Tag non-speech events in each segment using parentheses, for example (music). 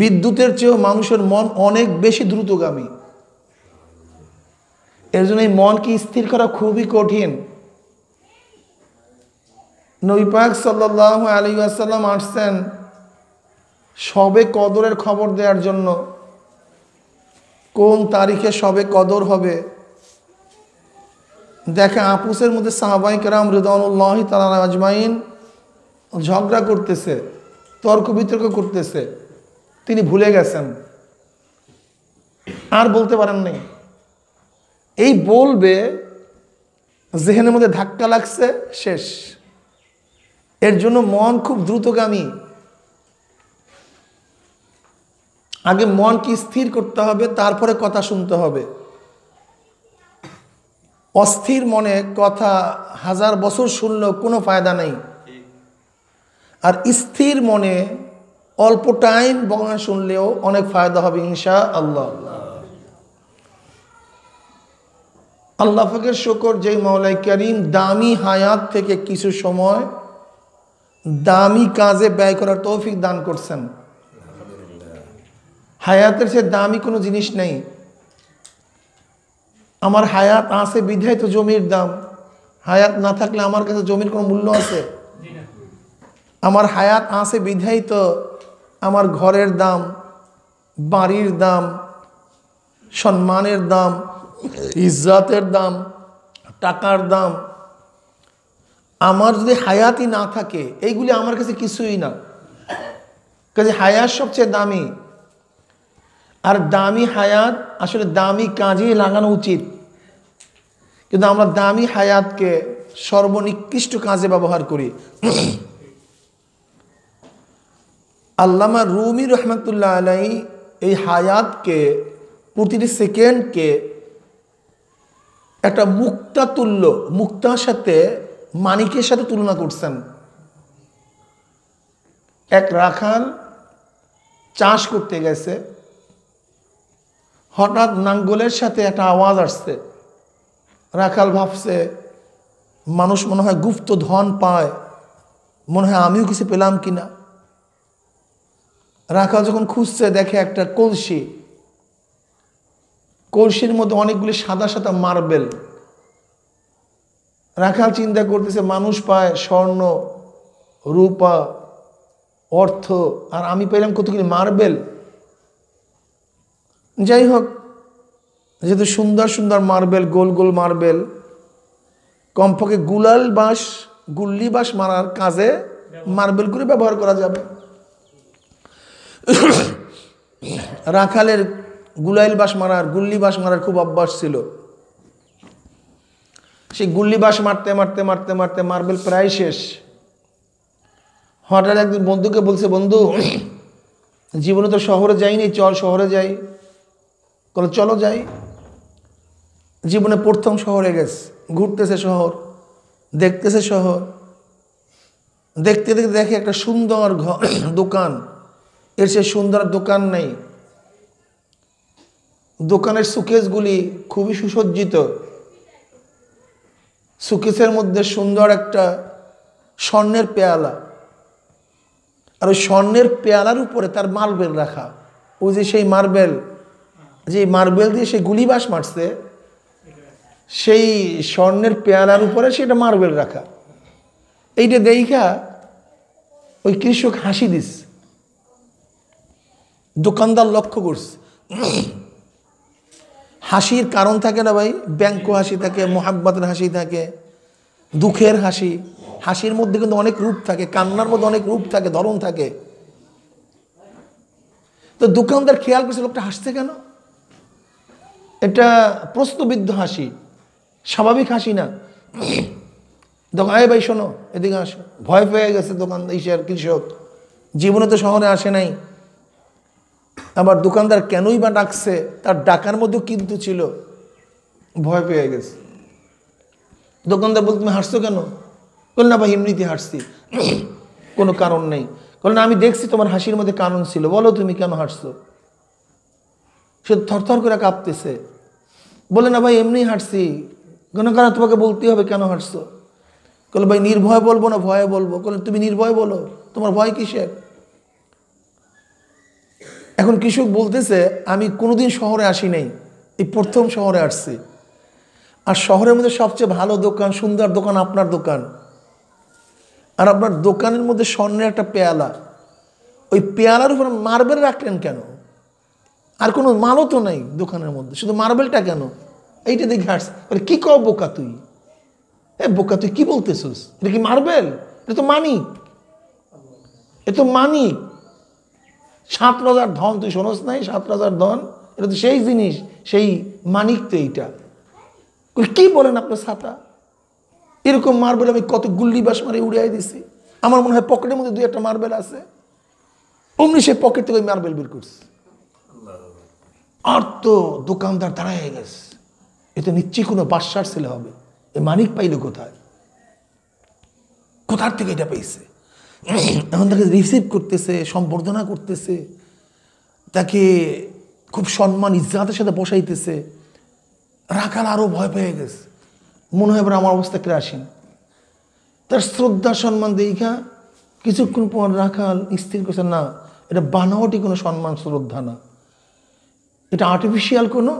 বিদ্যুতের চেয়েও মানুষের মন অনেক বেশি দ্রুতগামী এর জন্য এই মনকে স্থির করা খুবই কঠিন নৈপাক সাল্লাহ আলী আসাল্লাম আসছেন সবে কদরের খবর দেওয়ার জন্য কোন তারিখে সবে কদর হবে দেখে আপুসের মধ্যে সাহাবাইকেরাম রিদানুল্লাহ তালা আজমাইন ঝগড়া করতেছে তর্ক বিতর্ক করতেছে তিনি ভুলে গেছেন আর বলতে পারেননি এই বলবে যেহেনের মধ্যে ধাক্কা লাগছে শেষ এর জন্য মন খুব দ্রুতগামী আগে মনকে স্থির করতে হবে তারপরে কথা শুনতে হবে অস্থির মনে কথা হাজার বছর শুনলেও কোনো ফায়দা নেই আর স্থির মনে অল্প টাইম বঙ্গা শুনলেও অনেক ফায়দা হবে ইনশা আল্লাহ আল্লাহ ফাকের শকর যেই মাওলাই করিম দামি হায়াত থেকে কিছু সময় দামি কাজে ব্যয় করার তৌফিক দান করছেন হায়াতের সে দামি কোনো জিনিস নেই আমার হায়াত আছে বিধায় তো জমির দাম হায়াত না থাকলে আমার কাছে জমির কোনো মূল্য আছে আমার হায়াত আছে বিধায় তো আমার ঘরের দাম বাড়ির দাম সম্মানের দাম ইজ্জাতের দাম টাকার দাম আমার যদি হায়াতই না থাকে এইগুলি আমার কাছে কিছুই না কাজে হায়াত সবচেয়ে দামি আর দামি হায়াত আসলে দামি কাজে লাগানো উচিত কিন্তু আমরা দামি হায়াতকে সর্বনিকৃষ্ট কাজে ব্যবহার করি আল্লামা রুমি রহমতুল্লাহ আলাই এই হায়াতকে প্রতিটি সেকেন্ডকে একটা মুক্তা তুল্য মুক্তার সাথে মানিকের সাথে তুলনা করছেন এক রাখাল চাষ করতে গেছে হঠাৎ নাঙ্গলের সাথে একটা আওয়াজ আসছে রাখাল ভাবছে মানুষ মনে হয় গুপ্ত ধন পায় মনে হয় আমিও কিছু পেলাম কিনা রাখা যখন খুঁজছে দেখে একটা কলসি কলসির মধ্যে অনেকগুলি সাদা সাদা মার্বেল রাখাল চিন্তা করতেছে মানুষ পায় স্বর্ণ রূপা অর্থ আর আমি পেলাম কতগুলি মার্বেল যাই হোক যেহেতু সুন্দর সুন্দর মার্বেল গোল গোল মার্বেল কমপক্ষে গুলাল বাঁশ গুল্লি বাঁশ মারার কাজে মার্বেলগুলি ব্যবহার করা যাবে (coughs) রাখালের গুলাইল বাস মারার গুল্লি বাস মারার খুব অভ্যাস ছিল সে গুল্লি বাস মারতে মারতে মারতে মারতে মার্বেল প্রায় শেষ হঠাৎ একদিন বন্ধুকে বলছে বন্ধু (clears throat) জীবনে তো শহরে যাইনি চল শহরে যাই কল চলো যাই জীবনে প্রথম শহরে গেছে ঘুরতেছে শহর দেখতেছে শহর দেখতে দেখতে দেখে একটা সুন্দর ঘর (clears throat) দোকান এর সে সুন্দর দোকান নেই দোকানের সুকেসগুলি খুবই সুসজ্জিত সুকেসের মধ্যে সুন্দর একটা স্বর্ণের পেয়ালা আর ওই স্বর্ণের পেয়ালার উপরে তার মার্বেল রাখা ওই যে সেই মার্বেল যে মার্বেল দিয়ে সে গুলিবাস মারছে সেই স্বর্ণের পেয়ালার উপরে সেটা মার্বেল রাখা এইটা দেখা ওই কৃষক হাসি দিস দোকানদার লক্ষ্য করছে হাসির কারণ থাকে না ভাই ব্যঙ্ক হাসি থাকে মোহাব্বতের হাসি থাকে দুঃখের হাসি হাসির মধ্যে কিন্তু অনেক রূপ থাকে কান্নার মধ্যে অনেক রূপ থাকে ধরন থাকে তো দোকানদার খেয়াল করছে লোকটা হাসছে কেন এটা প্রস্তবিদ্ধ হাসি স্বাভাবিক হাসি না দোকান এ ভাই শোনো এদিকে আসো ভয় পেয়ে গেছে দোকান ইসের কৃষক জীবনে তো শহরে আসে নাই আমার দোকানদার কেনই বা ডাকছে তার ডাকার মধ্যে কিন্তু ছিল ভয় পেয়ে গেছে দোকানদার বল তুমি হাসছো কেন বল না ভাই এমনিতে হাসছি কোনো কারণ নেই বল না আমি দেখছি তোমার হাসির মধ্যে কারণ ছিল বলো তুমি কেন হাসছো সে থরথর করে কাঁপতেছে বলে না ভাই এমনি হাসছি কোনো কারণ তোমাকে বলতে হবে কেন হাসছো বলে ভাই নির্ভয় বলবো না ভয়ে বলবো বলে তুমি নির্ভয় বলো তোমার ভয় কিসের এখন কৃষক বলতেছে আমি কোনোদিন শহরে আসি নাই এই প্রথম শহরে আসছি আর শহরের মধ্যে সবচেয়ে ভালো দোকান সুন্দর দোকান আপনার দোকান আর আপনার দোকানের মধ্যে স্বর্ণের একটা পেয়ালা ওই পেয়ালার উপর মার্বেল রাখলেন কেন আর কোনো মালও তো নাই দোকানের মধ্যে শুধু মার্বেলটা কেন এইটা দেখে আসছে বলে কী ক বোকা তুই এ বোকা তুই কী বলতেছিস এটা কি মার্বেল এটা তো মানিক এ তো মানিক সাত রাজার ধন তুই শোনস নাই সাত রাজার ধন এটা তো সেই জিনিস সেই মানিক তো এইটা কি বলেন আপনার ছাতা এরকম মার্বেল আমি কত গুল্লি বাস মারি উড়িয়ে দিছি আমার মনে হয় পকেটের মধ্যে দুই একটা মার্বেল আছে অমনি সে পকেট থেকে ওই মার্বেল বের করছে আর তো দোকানদার দাঁড়ায় গেছে এতে নিচ্ছি নিশ্চয়ই কোনো বাসার ছেলে হবে এ মানিক পাইলো কোথায় কোথার থেকে এটা পেয়েছে এখন তাকে রিসিভ করতেছে সম্বর্ধনা করতেছে তাকে খুব সম্মান ইজ্জাতের সাথে বসাইতেছে রাখাল আরও ভয় পেয়ে গেছে মনে হয় এবার আমার অবস্থা আসেন তার শ্রদ্ধা সম্মান দেইখা কিছুক্ষণ পর রাখাল স্থির করছে না এটা বানাওয়াটি কোনো সম্মান শ্রদ্ধা না এটা আর্টিফিশিয়াল কোনো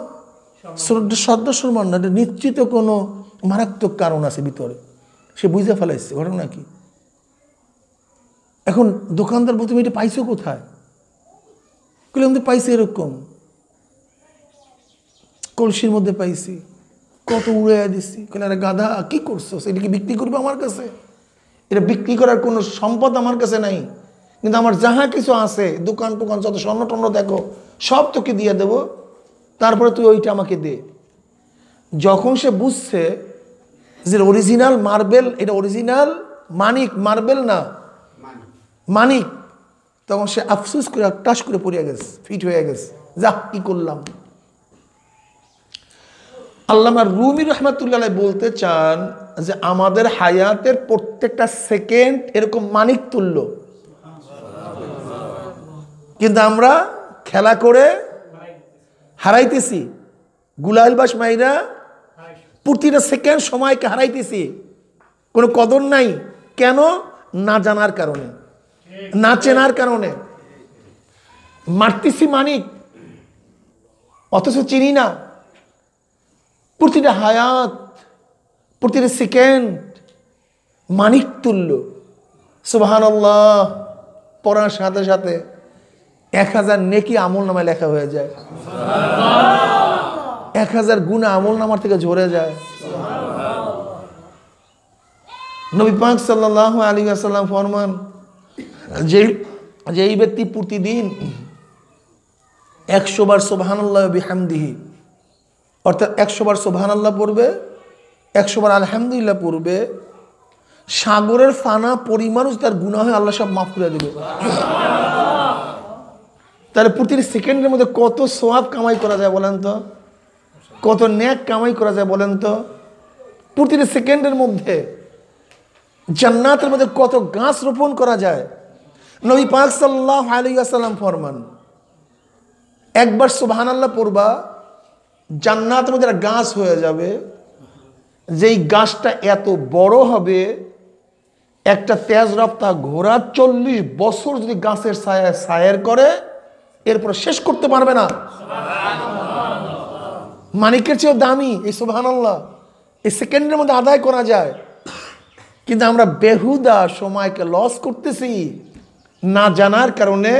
শ্রদ্ধা শ্রদ্ধা সম্মান না এটা নিশ্চিত কোনো মারাত্মক কারণ আছে ভিতরে সে বুঝে ফেলাইছে ঘটনা কি এখন দোকানদার বলতে এটা পাইছো কোথায় আমাদের পাইছি এরকম কলসির মধ্যে পাইছি কত উড়াইয়া দিছি কেন আরে গাধা কি করছো এটা কি বিক্রি করবে আমার কাছে এটা বিক্রি করার কোনো সম্পদ আমার কাছে নাই কিন্তু আমার যাহা কিছু আছে দোকান টোকান যত স্বর্ণ টর্ণ দেখো সব তোকে দিয়ে দেব তারপরে তুই ওইটা আমাকে দে যখন সে বুঝছে যে অরিজিনাল মার্বেল এটা অরিজিনাল মানিক মার্বেল না মানিক তখন সে আফসুস করে টাস করে পড়িয়া গেছে ফিট হয়ে গেছে যা কি করলাম আল্লামার রুমি রহমাতুল্লাহ বলতে চান যে আমাদের হায়াতের প্রত্যেকটা সেকেন্ড এরকম মানিক তুল্য কিন্তু আমরা খেলা করে হারাইতেছি গুলাইলবাস মাইরা প্রতিটা সেকেন্ড সময়কে হারাইতেছি কোনো কদর নাই কেন না জানার কারণে না চেনার কারণে মারতেছি মানিক অথচ চিনি না প্রতিটা হায়াত প্রতিটা সেকেন্ড মানিক তুল্য সুবাহান্লাহ পড়ার সাথে সাথে এক হাজার নেকি আমল নামায় লেখা হয়ে যায় এক হাজার গুণা আমল নামার থেকে ঝরে যায় নবী পাক সাল্লাহ আলী আসাল্লাম ফরমান যেই যেই ব্যক্তি প্রতিদিন একশো বার সোবাহানাল্লাহ বিহামদিহি অর্থাৎ একশো বার সোবাহানাল্লাহ পড়বে একশো বার আলহামদুলিল্লাহ পড়বে সাগরের ফানা পরিমাণ তার গুণা হয়ে আল্লাহ সব মাফ করে দেবে তাহলে প্রতিটি সেকেন্ডের মধ্যে কত সোয়াব কামাই করা যায় বলেন তো কত ন্যাক কামাই করা যায় বলেন তো প্রতিটি সেকেন্ডের মধ্যে জান্নাতের মধ্যে কত গাছ রোপণ করা যায় নবী পাক সাল্লাহ আলিয়াসাল্লাম ফরমান একবার সুবাহান আল্লাহ পড়বা জান্নাত মধ্যে একটা গাছ হয়ে যাবে যেই গাছটা এত বড় হবে একটা তেজ রপ্তা ঘোড়া চল্লিশ বছর যদি গাছের ছায়া সায়ের করে এরপর শেষ করতে পারবে না মানিকের চেয়েও দামি এই সুবাহান আল্লাহ এই সেকেন্ডের মধ্যে আদায় করা যায় কিন্তু আমরা বেহুদা সময়কে লস করতেছি না জানার কারণে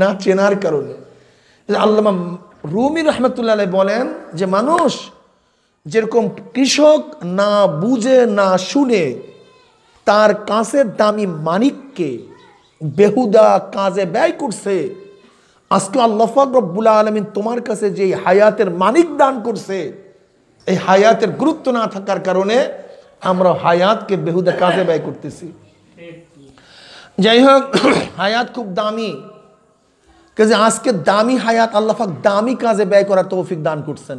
না চেনার কারণে আল্লামা রুমি রহমতুল্লাহ বলেন যে মানুষ যেরকম কৃষক না বুঝে না শুনে তার কাছে দামি মানিককে বেহুদা কাজে ব্যয় করছে আজকে আল্লাহ রব্বুল্লা আলমিন তোমার কাছে যে হায়াতের মানিক দান করছে এই হায়াতের গুরুত্ব না থাকার কারণে আমরা হায়াতকে বেহুদা কাজে ব্যয় করতেছি যাই হোক হায়াত খুব দামি কাজে আজকে দামি হায়াত আল্লাহাক দামি কাজে ব্যয় করার তৌফিক দান করছেন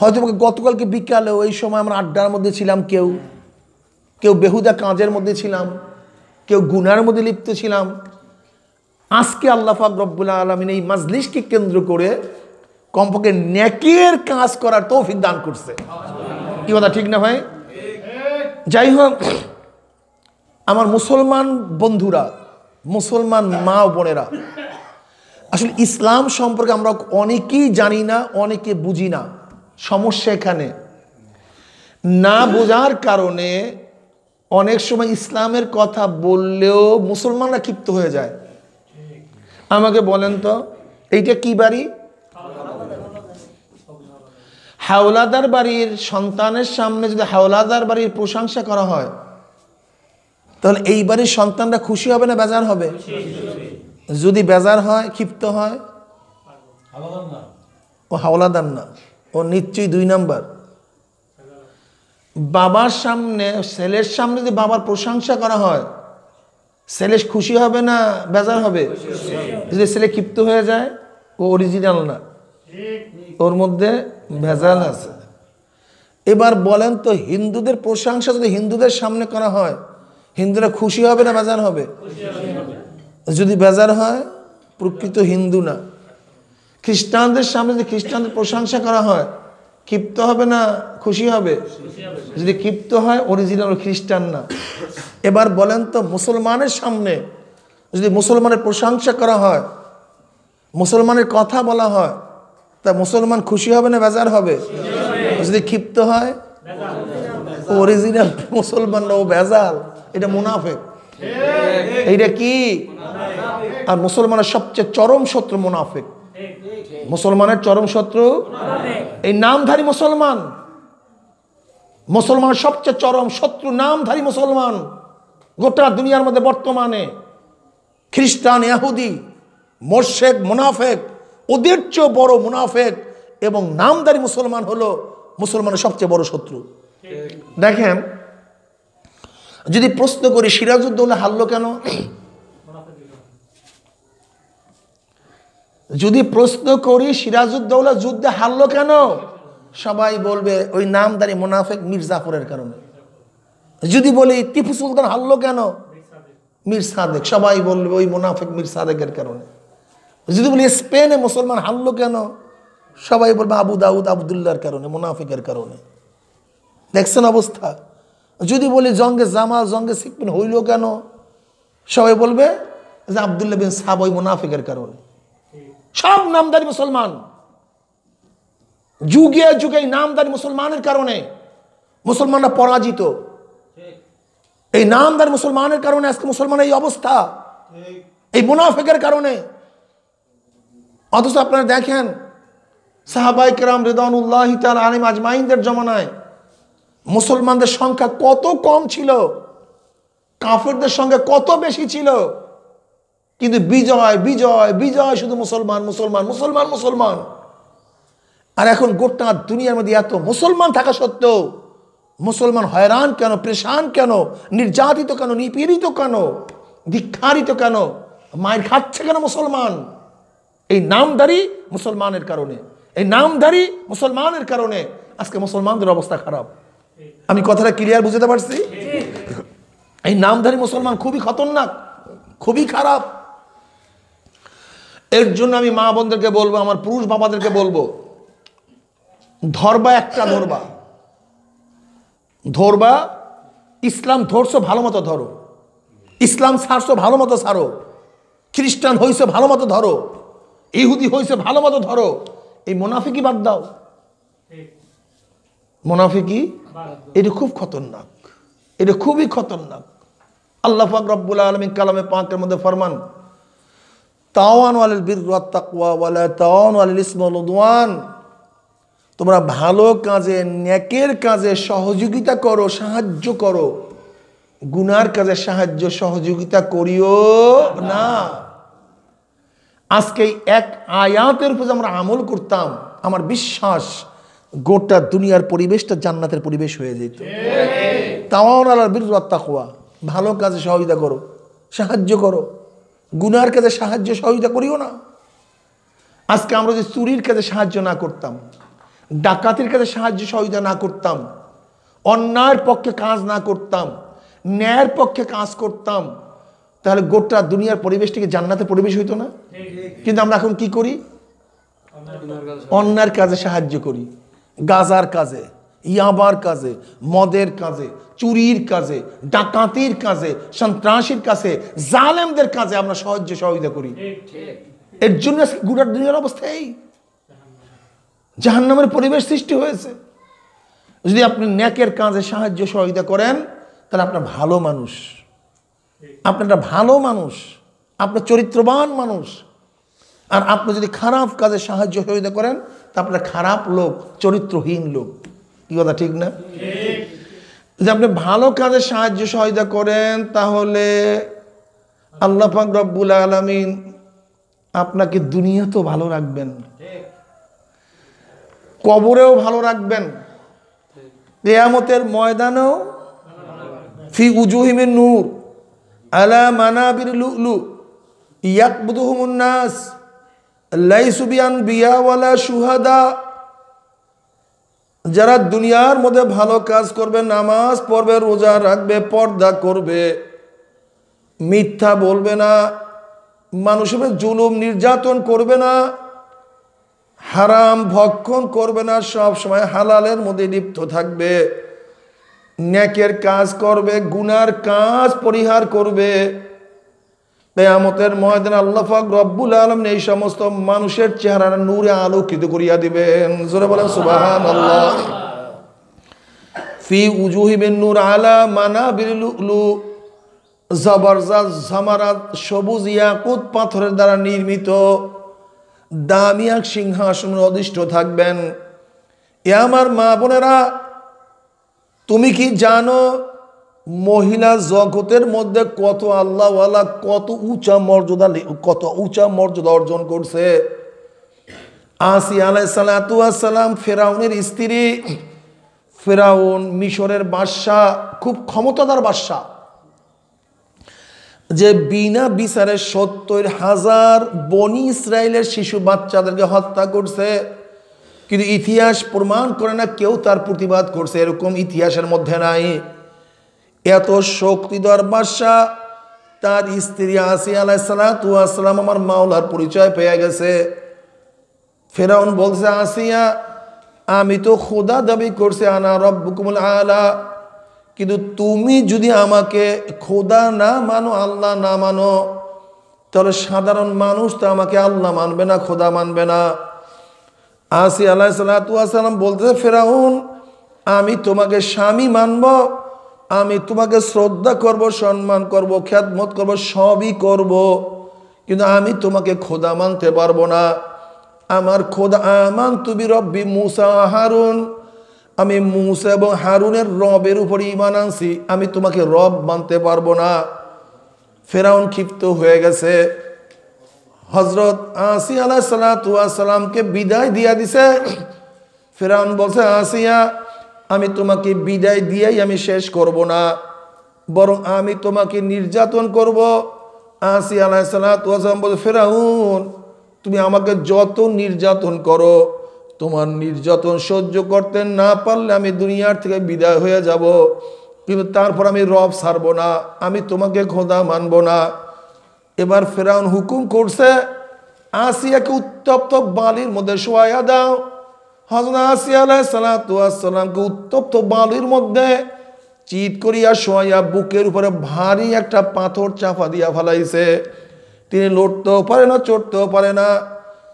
হয়তো গতকালকে বিকালে ওই সময় আমরা আড্ডার মধ্যে ছিলাম কেউ কেউ বেহুদা কাজের মধ্যে ছিলাম কেউ গুনার মধ্যে লিপ্ত ছিলাম আজকে আল্লাহাক রব্বুল্লা আলমিন এই মাজলিশকে কেন্দ্র করে কমপক্ষে ন্যাকের কাজ করার তৌফিক দান করছে কি কথা ঠিক না ভাই যাই হোক আমার মুসলমান বন্ধুরা মুসলমান মা বোনেরা আসলে ইসলাম সম্পর্কে আমরা অনেকেই জানি না অনেকে বুঝি না সমস্যা এখানে না বোঝার কারণে অনেক সময় ইসলামের কথা বললেও মুসলমানরা ক্ষিপ্ত হয়ে যায় আমাকে বলেন তো এইটা কি বাড়ি হাওলাদার বাড়ির সন্তানের সামনে যদি হাওলাদার বাড়ির প্রশংসা করা হয় তাহলে এই বাড়ির সন্তানরা খুশি হবে না বেজার হবে যদি বেজার হয় ক্ষিপ্ত হয় ও হাওলাদার না ও নিশ্চয়ই দুই নাম্বার বাবার সামনে ছেলের সামনে যদি বাবার প্রশংসা করা হয় ছেলে খুশি হবে না বেজার হবে যদি ছেলে ক্ষিপ্ত হয়ে যায় ও অরিজিনাল না ওর মধ্যে ভেজাল আছে এবার বলেন তো হিন্দুদের প্রশংসা যদি হিন্দুদের সামনে করা হয় হিন্দুরা খুশি হবে না বেজার হবে যদি বেজার হয় প্রকৃত হিন্দু না খ্রিস্টানদের সামনে যদি খ্রিস্টানদের প্রশংসা করা হয় ক্ষিপ্ত হবে না খুশি হবে যদি ক্ষিপ্ত হয় অরিজিনাল খ্রিস্টান না এবার বলেন তো মুসলমানের সামনে যদি মুসলমানের প্রশংসা করা হয় মুসলমানের কথা বলা হয় তা মুসলমান খুশি হবে না বেজার হবে যদি ক্ষিপ্ত হয় অরিজিনাল মুসলমান না ও বেজাল এটা মুনাফেক এইটা কি আর মুসলমানের সবচেয়ে চরম শত্রু মুনাফেক মুসলমানের চরম শত্রু এই নামধারী মুসলমান মুসলমানের সবচেয়ে চরম শত্রু নামধারী মুসলমান গোটা দুনিয়ার মধ্যে বর্তমানে খ্রিস্টান ইয়াহুদি মোর্শেক মুনাফেক ওদের চেয়েও বড় মুনাফেক এবং নামধারী মুসলমান হলো মুসলমানের সবচেয়ে বড় শত্রু দেখেন যদি প্রশ্ন করি সিরাজউদ্দৌলা হারল কেন যদি প্রশ্ন করি সিরাজউদ্দৌলা যুদ্ধে হারল কেন সবাই বলবে ওই নামদারি মোনাফেক মির্জাফরের কারণে যদি বলি টিপু সুলতান হারল কেন মির সাদেক সবাই বলবে ওই মোনাফেক মির সাদেকের কারণে যদি বলি স্পেনে মুসলমান হারল কেন সবাই বলবে আবু দাউদ আবদুল্লার কারণে মোনাফেকের কারণে দেখছেন অবস্থা যদি বলি জঙ্গে জামাল জঙ্গে শিখবেন হইল কেন সবাই বলবে যে আবদুল্লা বিন সাব ওই মুনাফিকের কারণে সব নামদারি মুসলমান যুগে যুগে নামদারি মুসলমানের কারণে মুসলমানরা পরাজিত এই নামদারি মুসলমানের কারণে আজকে মুসলমানের এই অবস্থা এই মুনাফেকের কারণে অথচ আপনারা দেখেন সাহাবাইকার রেদানুল্লাহ তাল আলিম আজমাইনদের জমানায় মুসলমানদের সংখ্যা কত কম ছিল কাফেরদের সঙ্গে কত বেশি ছিল কিন্তু বিজয় বিজয় বিজয় শুধু মুসলমান মুসলমান মুসলমান মুসলমান আর এখন গোটা দুনিয়ার মধ্যে এত মুসলমান থাকা সত্ত্বেও মুসলমান হয়রান কেন প্রেশান কেন নির্যাতিত কেন নিপীড়িত কেন ধিক্ষারিত কেন মায়ের খাচ্ছে কেন মুসলমান এই নামদারি মুসলমানের কারণে এই নামধারী মুসলমানের কারণে আজকে মুসলমানদের অবস্থা খারাপ আমি কথাটা ক্লিয়ার বুঝতে পারছি এই নামধারী মুসলমান খুবই খতরনাক খুবই খারাপ এর জন্য আমি মা বোনদেরকে বলবো আমার পুরুষ বাবাদেরকে বলবো ধরবা একটা ধরবা ধরবা ইসলাম ধরছো ভালো মতো ধরো ইসলাম সারছো ভালো মতো সারো খ্রিস্টান হয়েছে ভালো মতো ধরো ইহুদি হয়েছে ভালো মতো ধরো এই মোনাফিকি বাদ দাও মোনাফিকি এটি খুব খতরনাক এটা খুবই খতরনাক আল্লাহ ফাকরুল আলমী কালামে পাঁকের মধ্যে ফরমান তাওয়ান তোমরা ভালো কাজে ন্যাকের কাজে সহযোগিতা করো সাহায্য করো গুনার কাজে সাহায্য সহযোগিতা করিও না আজকে এক আয়াতের উপর আমরা আমল করতাম আমার বিশ্বাস গোটা দুনিয়ার পরিবেশটা জান্নাতের পরিবেশ হয়ে যেত তাওয়ান আল্লাহর বিরুদ্ধ খোয়া ভালো কাজে সহযোগিতা করো সাহায্য করো গুনার কাজে সাহায্য সহযোগিতা করিও না আজকে আমরা যদি চুরির কাজে সাহায্য না করতাম ডাকাতির কাজে সাহায্য সহযোগিতা না করতাম অন্যায়ের পক্ষে কাজ না করতাম ন্যায়ের পক্ষে কাজ করতাম তাহলে গোটা দুনিয়ার পরিবেশটিকে জান্নাতে পরিবেশ হইতো না কিন্তু আমরা এখন কি করি অন্যার কাজে সাহায্য করি গাজার কাজে ইয়াবার কাজে মদের কাজে চুরির কাজে ডাকাতির কাজে সন্ত্রাসীর কাছে জালেমদের কাজে আমরা সাহায্য সহযোগিতা করি এর জন্য গোটা দুনিয়ার অবস্থা এই জাহান্নামের পরিবেশ সৃষ্টি হয়েছে যদি আপনি ন্যাকের কাজে সাহায্য সহযোগিতা করেন তাহলে আপনার ভালো মানুষ আপনার একটা ভালো মানুষ আপনার চরিত্রবান মানুষ আর আপনি যদি খারাপ কাজে সাহায্য সহযোগিতা করেন তারপরে খারাপ লোক চরিত্রহীন লোক কি কথা ঠিক না যে আপনি ভালো কাজে সাহায্য সহায়তা করেন তাহলে আল্লাহ পাক রব্বুল আলমিন আপনাকে দুনিয়াতেও ভালো রাখবেন কবরেও ভালো রাখবেন কেয়ামতের ময়দানেও ফি উজুহিমের নূর আলা মানাবির লুকলু ইয়াকবুদুহমুন্নাস নাস লাইসুবিয়ান বিয়াওয়ালা সুহাদা যারা দুনিয়ার মধ্যে ভালো কাজ করবে নামাজ পড়বে রোজা রাখবে পর্দা করবে মিথ্যা বলবে না মানুষের জুলুম নির্যাতন করবে না হারাম ভক্ষণ করবে না সব সময় হালালের মধ্যে লিপ্ত থাকবে ন্যাকের কাজ করবে গুনার কাজ পরিহার করবে কেয়ামতের ময়দান আল্লাহ ফাক রব্বুল আলম এই সমস্ত মানুষের চেহারা নূরে আলোকিত করিয়া দিবেন জোরে বলেন সুবাহান আল্লাহ ফি উজুহিবেন নূর আলা মানা বিলু জবরজাত জামারাত সবুজ ইয়াকুত পাথরের দ্বারা নির্মিত দামিয়াক সিংহাসন অধিষ্ঠ থাকবেন এ আমার মা বোনেরা তুমি কি জানো মহিলা জগতের মধ্যে কত আল্লাহওয়ালা কত উঁচা মর্যাদা কত উঁচা মর্যাদা অর্জন করছে আসি আলাইসালাম ফেরাউনের স্ত্রী ফেরাউন মিশরের বাদশাহ খুব ক্ষমতাদার বাদশাহ যে বিনা বিচারে সত্তর হাজার বনি ইসরায়েলের শিশু বাচ্চাদেরকে হত্যা করছে কিন্তু ইতিহাস প্রমাণ করে না কেউ তার প্রতিবাদ করছে এরকম ইতিহাসের মধ্যে নাই এত শক্তিধর বাদশাহ তার স্ত্রী আসি আলাই সালাতাম আমার মাওলার পরিচয় পেয়ে গেছে ফেরাউন বলছে আসিয়া আমি তো খোদা দাবি করছি আনা রব্বুকুমুল আলা কিন্তু তুমি যদি আমাকে খোদা না মানো আল্লাহ না মানো তাহলে সাধারণ মানুষ তো আমাকে আল্লাহ মানবে না খোদা মানবে না আসি আল্লাহ সাল্লাম বলতে ফেরাউন আমি তোমাকে স্বামী মানব আমি তোমাকে শ্রদ্ধা করব সম্মান করব খ্যাতমত করব সবই করব কিন্তু আমি তোমাকে খোদা মানতে পারবো না আমার খোদা আমান তুমি রব্বি মুসা হারুন আমি মুসা এবং হারুনের রবের উপর ইমান আনছি আমি তোমাকে রব মানতে পারবো না ফেরাউন ক্ষিপ্ত হয়ে গেছে হজরত আসি আলাহ সালাতামকে বিদায় দিয়া দিছে ফেরাউন বলছে আসিয়া আমি তোমাকে বিদায় দিয়েই আমি শেষ করব না বরং আমি তোমাকে নির্যাতন করব আসি আলাইসালাম বল ফেরাউন তুমি আমাকে যত নির্যাতন করো তোমার নির্যাতন সহ্য করতে না পারলে আমি দুনিয়ার থেকে বিদায় হয়ে যাব কিন্তু তারপর আমি রব সারব না আমি তোমাকে খোদা মানব না এবার ফেরাউন হুকুম করছে আসিয়াকে উত্তপ্ত বালির মধ্যে শোয়া দাও হজরত আসিয়া সালাতামকে উত্তপ্ত বালির মধ্যে চিত করিয়া শোয়াইয়া বুকের উপরে ভারী একটা পাথর চাপা দিয়া ফেলাইছে তিনি লড়তেও পারে না চড়তেও পারে না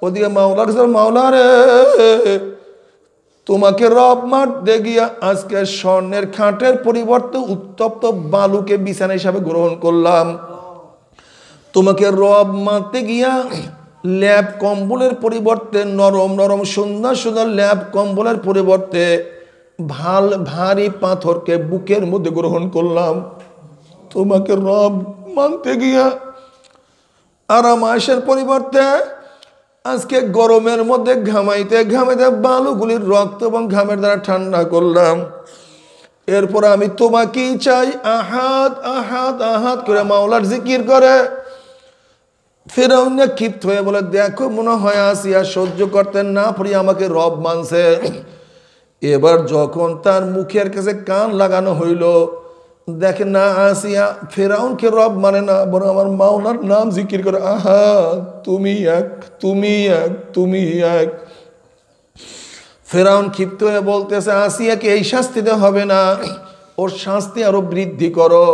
ওদিকে মাওলার মাওলা রে তোমাকে রব মারতে গিয়া আজকে স্বর্ণের খাটের পরিবর্তে উত্তপ্ত বালুকে বিছানা হিসাবে গ্রহণ করলাম তোমাকে রব মারতে গিয়া ল্যাব কম্বলের পরিবর্তে নরম নরম সুন্দর সুন্দর ল্যাব কম্বলের পরিবর্তে ভাল ভারী পাথরকে বুকের মধ্যে গ্রহণ করলাম তোমাকে রব মানতে গিয়া আরাম আয়েসের পরিবর্তে আজকে গরমের মধ্যে ঘামাইতে ঘামাইতে বালুগুলির রক্ত এবং ঘামের দ্বারা ঠান্ডা করলাম এরপর আমি তোমাকেই চাই আহাত আহাত আহাত করে মাওলার জিকির করে ফেরাউনিয়া ক্ষিপ্ত হয়ে বলে দেখো মনে হয় আসিয়া সহ্য করতেন না পড়ি আমাকে রব মানছে এবার যখন তার মুখের কাছে কান লাগানো হইল দেখে না আসিয়া ফেরাউনকে রব মানে না বরং আমার মাওনার নাম জিকির করে আহা তুমি এক তুমি এক তুমি এক ফেরাউন ক্ষিপ্ত হয়ে বলতেছে আসিয়াকে এই শাস্তিতে হবে না ওর শাস্তি আরো বৃদ্ধি করো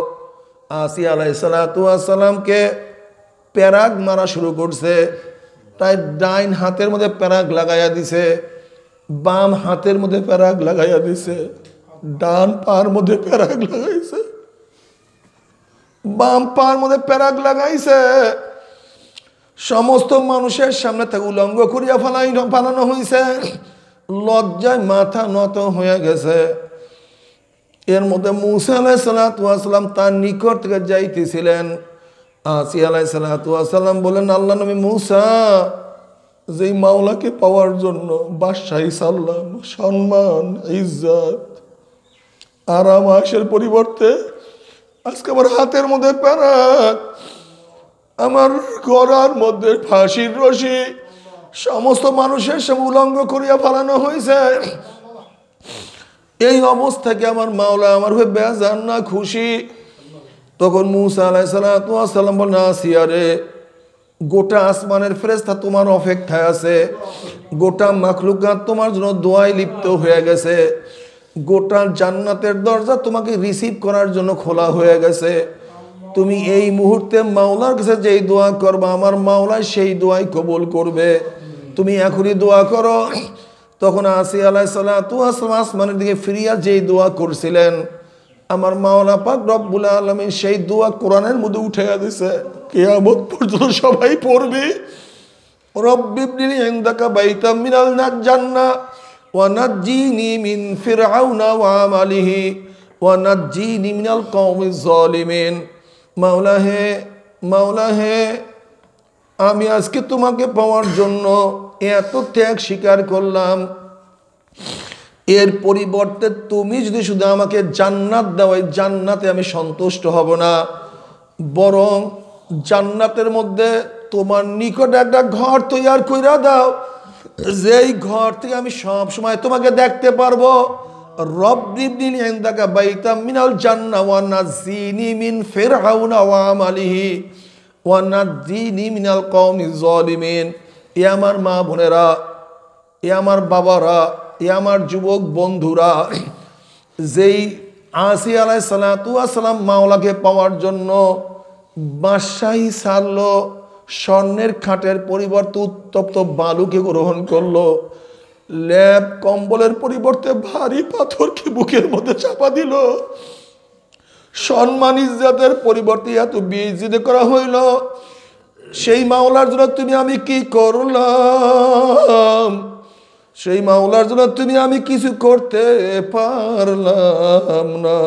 আসিয়া আলাইসালাতামকে প্যারাগ মারা শুরু করছে তাই ডাইন হাতের মধ্যে প্যারাগ লাগাইয়া দিছে বাম হাতের মধ্যে প্যারাগ লাগাইয়া দিছে ডান পার মধ্যে প্যারাগ লাগাইছে বাম পার মধ্যে প্যারাগ লাগাইছে সমস্ত মানুষের সামনে তাকে উলঙ্গ করিয়া ফালাই ফালানো হয়েছে লজ্জায় মাথা নত হয়ে গেছে এর মধ্যে মুসা আলাহ সালাম তার নিকট থেকে যাইতেছিলেন আসি আলাই সালাতাম বলেন আল্লাহ নবী মুসা যেই মাওলাকে পাওয়ার জন্য বাদশাহী সাল্লাম সম্মান ইজ্জাত আরাম আশের পরিবর্তে আজকে আমার হাতের মধ্যে প্যারাক আমার গলার মধ্যে ফাঁসির রশি সমস্ত মানুষের সব উলঙ্গ করিয়া ফালানো হয়েছে এই অবস্থাকে আমার মাওলা আমার হয়ে বেজান না খুশি তখন মুসা আলাইসালাম বল না সিয়ারে গোটা আসমানের ফেরেস্তা তোমার অপেক্ষায় আছে গোটা মাখলুকাত তোমার জন্য দোয়ায় লিপ্ত হয়ে গেছে গোটা জান্নাতের দরজা তোমাকে রিসিভ করার জন্য খোলা হয়ে গেছে তুমি এই মুহূর্তে মাওলার কাছে যেই দোয়া করবা আমার মাওলায় সেই দোয়াই কবুল করবে তুমি এখনই দোয়া করো তখন আসি আলাহ সাল্লাহ তু আসমানের দিকে ফিরিয়া যেই দোয়া করছিলেন আমার মাওলা পাক রব্বুল আলমী সেই দোয়া কোরআনের মধ্যে উঠে দিছে কেয়ামত পর্যন্ত সবাই পড়বে রব্বিবনি ইন্দাকা বাইতাম মিনাল নাত জান্না ওয়া নাজ্জিনি মিন ফিরআউনা ওয়া আমালিহি ওয়া নাজ্জিনি মিনাল কওমিজ জালিমিন মাওলা হে মাওলা হে আমি আজকে তোমাকে পাওয়ার জন্য এত ত্যাগ স্বীকার করলাম এর পরিবর্তে তুমি যদি শুধু আমাকে জান্নাত দাও এই জান্নাতে আমি সন্তুষ্ট হব না বরং জান্নাতের মধ্যে তোমার নিকট একটা ঘর তৈরি কইরা দাও যেই ঘর থেকে আমি সব সময় তোমাকে দেখতে পারবো মিনাল জান্না মিন আলিহি মিনাল কম এ আমার মা বোনেরা এ আমার বাবারা এ আমার যুবক বন্ধুরা যেই আসি আলাই সালাতাম মাওলাকে পাওয়ার জন্য বাদশাহী সারল স্বর্ণের খাটের পরিবর্তে উত্তপ্ত বালুকে গ্রহণ করলো ল্যাব কম্বলের পরিবর্তে ভারী পাথরকে বুকের মধ্যে চাপা দিল সম্মান ইজাতের পরিবর্তে এত বিজিত করা হইল সেই মাওলার জন্য তুমি আমি কি করলাম সেই মাওলার জন্য তুমি আমি কিছু করতে পারলাম না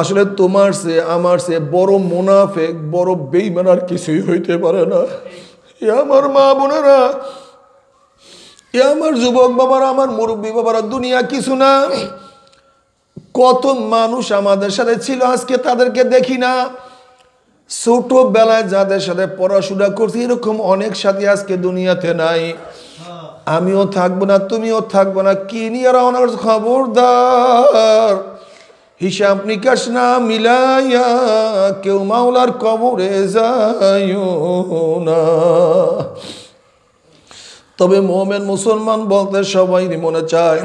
আসলে তোমার সে আমার সে বড় মুনাফেক বড় বেইমান আর কিছুই হইতে পারে না এ আমার মা বোনেরা এ আমার যুবক বাবারা আমার মুরব্বী বাবারা দুনিয়া কিছু না কত মানুষ আমাদের সাথে ছিল আজকে তাদেরকে দেখি না ছোটবেলায় যাদের সাথে পড়াশোনা করছি এরকম অনেক সাথে আজকে দুনিয়াতে নাই আমিও থাকবো না তুমিও থাকবো না কি নিয়ে রওনা করছো খবরদার হিসাব নিকাশ না মিলাইয়া কেউ মাওলার কবরে যাইও না তবে মোমেন মুসলমান বলতে সবাই মনে চায়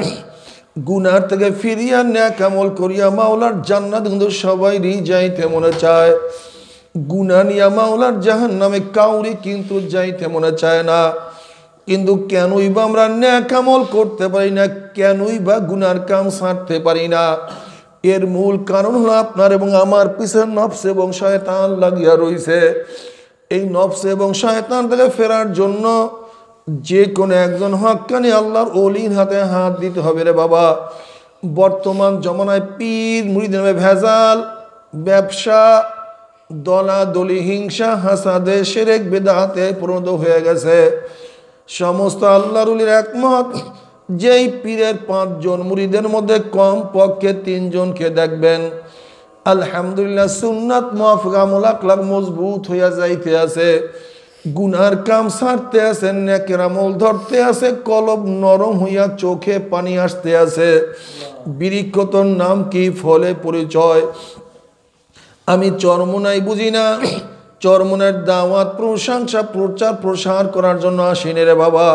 গুনার থেকে ফিরিয়া ন্যাক আমল করিয়া মাওলার জান্নাত কিন্তু সবাই যাইতে মনে চায় গুনা নিয়া মাওলার জাহান নামে কাউরি কিন্তু যাইতে মনে চায় না কিন্তু কেনই বা আমরা ন্যাকামল করতে পারি না কেনই বা গুনার কাম ছাড়তে পারি না এর মূল কারণ হলো আপনার এবং আমার পিছনে নফস এবং শয়তান লাগিয়া রয়েছে এই নফস এবং শয়তান থেকে ফেরার জন্য যে কোনো একজন হকানি আল্লাহর অলির হাতে হাত দিতে হবে রে বাবা বর্তমান জমানায় পীর মুড়িদ নামে ভেজাল ব্যবসা দলা দলি হিংসা হাসাদে সেরেক বেদাহাতে পরিণত হয়ে গেছে সমস্ত আল্লাহরুলির একমত যেই পীরের পাঁচজন মুড়িদের মধ্যে কম পক্ষে তিনজনকে দেখবেন আলহামদুলিল্লাহ সুন্নাত মহাফগামুল আকলাক মজবুত হইয়া যাইতে আছে গুনার কাম সারতে আছে নেকেরামল ধরতে আছে কলব নরম হইয়া চোখে পানি আসতে আছে বিরিক্ষতর নাম কি ফলে পরিচয় আমি চরমনাই বুঝি না চরমনের দাওয়াত প্রশংসা প্রচার প্রসার করার জন্য আসিনি রে বাবা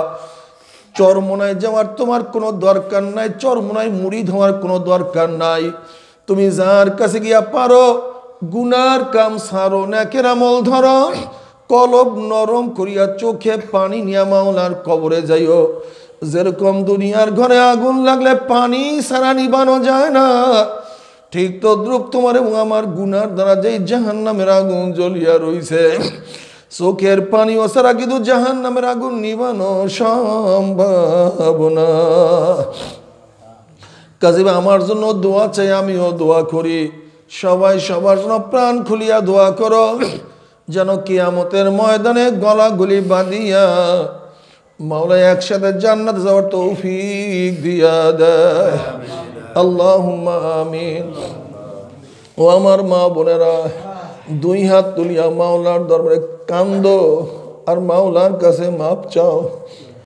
চরমনায় যাওয়ার তোমার কোনো দরকার নাই চরমনায় মুড়ি ধোয়ার কোনো দরকার নাই তুমি যার কাছে গিয়া পারো গুনার কাম সারো না কেরামল ধর কলব নরম করিয়া চোখে পানি নিয়া মাওলার কবরে যাইও যেরকম দুনিয়ার ঘরে আগুন লাগলে পানি সারা নিবানো যায় না ঠিক তদ্রুপ তোমার এবং আমার গুনার দ্বারা যেই জাহান নামের আগুন জ্বলিয়া রইছে চোখের পানি অসারা কিন্তু জাহান নামের আগুন নিবানো সম্ভাবনা কাজে আমার জন্য দোয়া চাই আমিও দোয়া করি সবাই সবার জন্য প্রাণ খুলিয়া দোয়া করো যেন কিয়ামতের ময়দানে গলা গুলি বাঁধিয়া মাওলা একসাথে জান্নাত যাওয়ার তৌফিক দিয়া দেয় আল্লাহুম্মা আমিন ও আমার মা বোনেরা দুই হাত তুলিয়া মাওলার দরবারে কান্দ আর মাওলার কাছে মাপ চাও